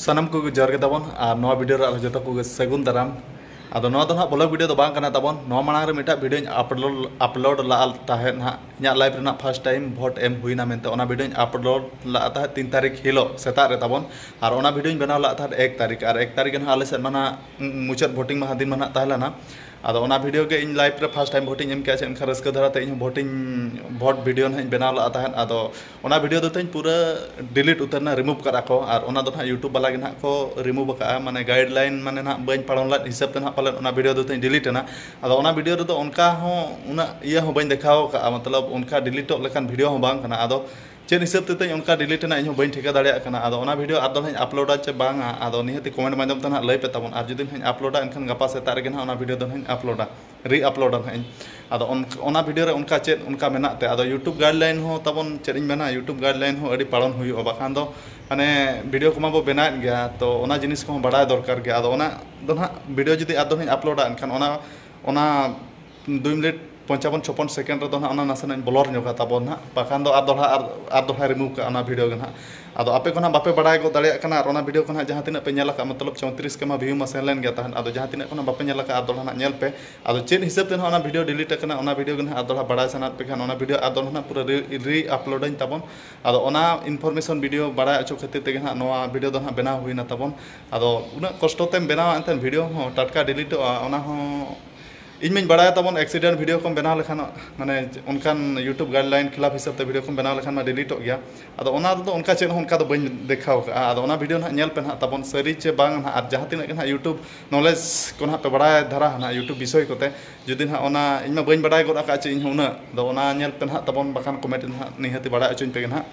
सनम को जोर के जो और को सगुन दाराम ब्लग नवा तो मांग में मिटा वीडियो अपलोड लाइन ला लाइफ रे फर्स्ट टाइम भोट एम होना भिडियो मेनते ओना वीडियो तारीख हिलो सेता रे और ओना बनाव ला ताहे तारीख और 1 तारीख ना आले से मना मुचत वोटिंग महा दिन मना ᱟᱫᱚ ᱚᱱᱟ ᱵᱷᱤᱰᱤᱭᱳ ᱜᱮ ᱤᱧ ᱞᱟᱭᱤᱵ ᱨᱮ ᱯᱷᱟᱥᱴ ᱴᱟᱭᱤᱢ ᱵᱷᱳᱴᱤᱧ ᱮᱢ ᱠᱮᱜᱼᱟ ᱥᱮ ᱮᱱᱠᱷᱟᱱ ᱨᱟᱹᱥᱠᱟᱹ ᱫᱷᱟᱨᱟᱛᱮ ᱤᱧ ᱵᱷᱳᱴᱤᱧ ᱵᱷᱳᱴ ᱵᱷᱤᱰᱤᱭᱳ ᱱᱟᱦᱟᱜ ᱤᱧ ᱵᱮᱱᱟᱣ ᱞᱟᱜᱼᱟ ᱛᱟᱦᱮᱸᱫ ᱟᱫᱚ ᱚᱱᱟ ᱵᱷᱤᱰᱤᱭᱳ ᱫᱚ ᱛᱤᱧ ᱯᱩᱨᱟᱹ ᱰᱤᱞᱤᱴ ᱩᱛᱟᱹᱨᱱᱟ ᱨᱤᱢᱩᱵᱷ ᱠᱟᱜᱼᱟ ᱠᱚ ᱟᱨ ᱚᱱᱟ ᱫᱚ ᱱᱟᱦᱟᱜ ᱤᱭᱩᱴᱩᱵᱽ ᱵᱟᱞᱟ ᱜᱮ ᱱᱟᱦᱟᱜ ᱠᱚ ᱨᱤᱢᱩᱵᱷ ᱠᱟᱜᱼᱟ ᱢᱟᱱᱮ ᱜᱟᱭᱤᱰᱞᱟᱭᱤᱱ ᱢᱟᱱᱮ ᱱᱟᱦᱟᱜ ᱵᱟᱹᱧ ᱯᱟᱲᱟᱣ ᱞᱮᱫ ᱦᱤᱥᱟᱹᱵ ᱛᱮ ᱱᱟᱦᱟᱜ ᱯᱟᱞᱮᱱ ᱚᱱᱟ ᱵᱷᱤᱰᱤᱭᱳ ᱫᱚ ᱛᱤᱧ ᱰᱤᱞᱤᱴ ᱮᱱᱟ ᱟᱫᱚ ᱚᱱᱟ ᱵᱷᱤᱰᱤᱭᱳ ᱨᱮᱫᱚ ᱚᱱᱠᱟ ᱦᱚᱸ ᱩᱱᱟᱹᱜ ᱤᱭᱟᱹ ᱦᱚᱸ ᱵᱟᱹᱧ ᱫᱮᱠᱷᱟᱣ ᱠᱟᱜᱼᱟ ᱢᱚᱛᱞᱚᱵ ᱚᱱᱠᱟ ᱰᱤᱞᱤᱴᱚᱜ ᱞᱮᱠᱟᱱ ᱵᱷᱤᱰᱤᱭᱳ ᱦᱚᱸ ᱵᱟᱝ ᱠᱟᱱᱟ ᱟᱫᱚ ᱪᱮᱫ ᱦᱤᱥᱟᱹᱵ ᱛᱮᱛᱮᱧ ᱚᱱᱠᱟ ᱰᱤᱞᱤᱴ ᱮᱱᱟ ᱤᱧᱦᱚᱸ ᱵᱟᱹᱧ ᱴᱷᱤᱠᱟᱹ ᱫᱟᱲᱮᱭᱟᱜ ᱠᱟᱱᱟ ᱟᱫᱚ ᱚᱱᱟ ᱵᱷᱤᱰᱤᱭᱳ ᱟᱫᱚ ᱦᱟᱸᱜ ᱟᱯᱞᱳᱰᱟ ᱪᱮ ᱵᱟᱝᱟ ᱟᱫᱚ ᱱᱤᱦᱟᱹᱛ ᱠᱚᱢᱮᱱᱴ ᱢᱟᱫᱽᱫᱷᱚᱢ ᱛᱮ ᱦᱟᱸᱜ ᱞᱟᱹᱭ ᱯᱮ ᱛᱟᱵᱚᱱ ᱟᱨ ᱡᱩᱫᱤ ᱦᱟᱸᱜ ᱟᱯᱞᱳᱰᱟ ᱮᱱᱠᱷᱟᱱ ᱜᱟᱯᱟ ᱥᱮᱛᱟᱜ ᱨᱮᱜᱮ ᱦᱟᱸᱜ ᱚᱱᱟ ᱵᱷᱤᱰᱤᱭᱳ ᱫᱚ ᱦᱟᱸᱜ ᱟᱯᱞᱳᱰᱟ ᱨᱤ ᱟᱯᱞᱳᱰᱟ ᱦᱟᱸᱜ ᱟᱫᱚ ᱚᱱᱟ ᱵᱷᱤᱰᱤᱭᱳ ᱨᱮ ᱚᱱᱠᱟ ᱪᱮᱫ ᱚᱱᱠᱟ ᱢᱮᱱᱟᱜ ᱛᱮ ᱟᱫᱚ ᱤᱭᱩᱴᱩᱵᱽ ᱜᱟᱭᱤᱰᱞᱟᱭᱤᱱ ᱦᱚᱸ ᱛᱟᱵᱚᱱ ᱪᱮᱫ ᱤᱧ ᱢᱮᱱᱟ ᱤᱭᱩᱴᱩᱵᱽ ᱜᱟᱭᱤᱰᱞᱟᱭᱤᱱ ᱦᱚᱸ ᱟᱹᱰᱤ ᱯᱟᱞᱚᱱ ᱦᱩᱭᱩᱜᱼᱟ ᱵᱟᱠᱷᱟᱱ ᱫᱚ ᱢᱟᱱᱮ ᱵᱷᱤᱰᱤᱭᱳ ᱠᱚᱢᱟ ᱵᱚ ᱵᱮᱱᱟᱣᱮᱫ ᱜᱮᱭᱟ ᱛᱚ ᱚᱱᱟ ᱡᱤᱱᱤᱥ ᱠᱚᱦᱚᱸ ᱵᱟᱰᱟᱭ ᱫᱚᱨᱠᱟᱨ ᱜᱮᱭᱟ ᱟᱫᱚ ᱚᱱᱟ ᱫᱚ ᱦᱟᱸᱜ ᱵᱷᱤᱰᱤᱭᱳ ᱡᱩᱫᱤ ᱟᱫᱚ ᱦᱟᱸᱜ ᱟᱯᱞᱳᱰᱟ ᱮᱱᱠᱷᱟᱱ ᱚᱱᱟ ᱚᱱᱟ दुई मिनट पंचावन छप्पन सेकेंड नासन ब्लर ताबन ना बाखान दोहरा दोहरा रिमूव का भिडियो ना आपे को ना बापे बड़ा गदा भिडियो को ना जहाँ तीन पे मतलब चौंतीस के भ्यू में सेन लेन अब जहाँ तीन को बापे दोहरा पे अब चेन हिसाब तेना भिडियो डिलीट करना भिडियो ना दोहरा बड़ा साना पे खान भिडियो दोहरा पूरा रि अपलोडिंग अब इनफरमेशन भिडियो बड़ा अचो खातिर तेगे ना भिडियो ना बनाव होना ताबन अब उना कष्टतेम बनावा भिडियो टाटका डिलीट डिलीटोगा ᱤᱧ ᱢᱟᱧ ᱵᱟᱲᱟᱭᱟ ᱛᱟᱵᱚᱱ ᱮᱠᱥᱤᱰᱮᱱᱴ ᱵᱷᱤᱰᱤᱭᱳ ᱠᱚᱢ ᱵᱮᱱᱟᱣ ᱞᱮᱠᱷᱟᱱ ᱢᱟᱱᱮ ᱚᱱᱠᱟᱱ ᱤᱭᱩᱴᱩᱵᱽ ᱜᱟᱭᱤᱰᱞᱟᱭᱤᱱ ᱠᱷᱤᱞᱟᱯ ᱦᱤᱥᱟᱹᱵ ᱛᱮ ᱵᱷᱤᱰᱤᱭᱳ ᱠᱚᱢ ᱵᱮᱱᱟᱣ ᱞᱮᱠᱷᱟᱱ ᱢᱟ ᱰᱤᱞᱤᱴᱚᱜ ᱜᱮᱭᱟ ᱟᱫᱚ ᱚᱱᱟ ᱫᱚ ᱚᱱᱠᱟ ᱪᱮᱫ ᱦᱚᱸ ᱚᱱᱠᱟ ᱫᱚ ᱵᱟᱹᱧ ᱫᱮᱠᱷᱟᱣ ᱠᱟᱜᱼᱟ ᱟᱫᱚ ᱚᱱᱟ ᱵᱷᱤᱰᱤᱭᱳ ᱱᱟᱦᱟᱜ ᱧᱮᱞ ᱯᱮ ᱱᱟᱦᱟᱜ ᱛᱟᱵᱚᱱ ᱥᱟᱹᱨᱤ ᱪᱮ ᱵᱟᱝ ᱱᱟᱦᱟᱜ ᱟᱨ ᱡᱟᱦᱟᱸ ᱛᱤᱱᱟᱹᱜ ᱜᱮ ᱱᱟᱦᱟᱜ ᱤᱭᱩᱴᱩᱵᱽ ᱱᱚᱞᱮᱡᱽ ᱠᱚ ᱱᱟᱦᱟᱜ ᱯᱮ ᱵᱟᱲᱟᱭ ᱫᱷᱟᱨᱟ ᱱᱟᱦᱟᱜ ᱤᱭᱩᱴᱩᱵᱽ ᱵᱤᱥᱚᱭ ᱠᱚᱛᱮ ᱡᱩᱫᱤ ᱱᱟᱦᱟᱜ ᱚᱱᱟ ᱤᱧ ᱢᱟ ᱵᱟᱹᱧ ᱵᱟᱲᱟᱭ ᱜᱚᱫ ᱟᱠᱟᱫᱼᱟ ᱪᱮ ᱤᱧ ᱦᱚᱸ ᱩᱱᱟᱹᱜ ᱟᱫᱚ ᱚᱱᱟ ᱧᱮᱞ ᱯᱮ ᱱᱟᱦᱟᱜ ᱛᱟᱵᱚᱱ ᱵᱟᱠᱷᱟᱱ ᱠᱚᱢᱮᱱᱴ ᱱᱟᱦᱟᱜ ᱱᱤᱦᱟᱹᱛᱤ ᱵᱟᱲᱟᱭ ᱦᱚᱪᱚᱧ ᱯᱮ ᱜᱮ ᱱᱟᱦᱟᱜ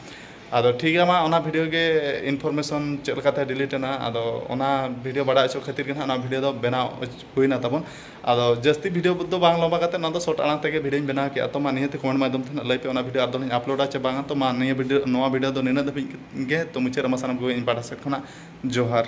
ᱟᱫᱚ ᱴᱷᱤᱠ ᱜᱮᱭᱟ ᱢᱟ ᱚᱱᱟ ᱵᱷᱤᱰᱤᱭᱳ ᱜᱮ ᱤᱱᱯᱷᱚᱨᱢᱮᱥᱚᱱ ᱪᱮᱫ ᱞᱮᱠᱟᱛᱮ ᱰᱤᱞᱤᱴ ᱮᱱᱟ ᱟᱫᱚ ᱚᱱᱟ ᱵᱷᱤᱰᱤᱭᱳ ᱵᱟᱲᱟᱭ ᱦᱚᱪᱚ ᱠᱷᱟᱹᱛᱤᱨ ᱜᱮ ᱦᱟᱸᱜ ᱚᱱᱟ ᱵᱷᱤᱰᱤᱭᱳ ᱫᱚ ᱵᱮᱱᱟᱣ ᱦᱩᱭᱱᱟ ᱛᱟᱵᱚᱱ ᱟᱫᱚ ᱡᱟᱹᱥᱛᱤ ᱵᱷᱤᱰᱤᱭᱳ ᱫᱚ ᱵᱟᱝ ᱞᱚᱢᱵᱟ ᱠᱟᱛᱮ ᱚᱱᱟ ᱫᱚ ᱥᱚᱴ ᱟᱲᱟᱝ ᱛᱮᱜᱮ ᱵᱷᱤᱰᱤᱭᱳᱧ ᱵᱮᱱᱟᱣ ᱠᱮᱜᱼᱟ ᱛᱚ ᱢᱟ ᱱᱤᱭᱟᱹᱛᱮ ᱠᱚᱢᱮᱱᱴ ᱢᱟᱫᱽᱫᱷᱚᱢ ᱛᱮ ᱞᱟᱹᱭ ᱯᱮ ᱚᱱᱟ ᱵᱷᱤᱰᱤᱭᱳ ᱟᱫᱚ ᱞᱤᱧ ᱟᱯᱞᱳᱰᱟ ᱪᱮ ᱵᱟᱝᱟ ᱛᱚ ᱢᱟ ᱱᱤᱭᱟᱹ ᱵᱷᱤᱰᱤᱭᱳ ᱱᱚᱣᱟ ᱵᱷᱤᱰᱤᱭᱳ ᱫᱚ ᱱᱤᱱᱟᱹᱜ ᱫᱷᱟᱹᱵᱤᱡ ᱜᱮ ᱛᱚ ᱢᱩᱪᱟᱹᱫ ᱨᱮᱢᱟ ᱥᱟᱱᱟᱢ ᱠᱚᱜᱮ ᱤᱧ ᱯᱟᱦᱴᱟ ᱥᱮᱫ ᱠᱷᱚᱱᱟᱜ ᱡᱚᱦᱟᱨ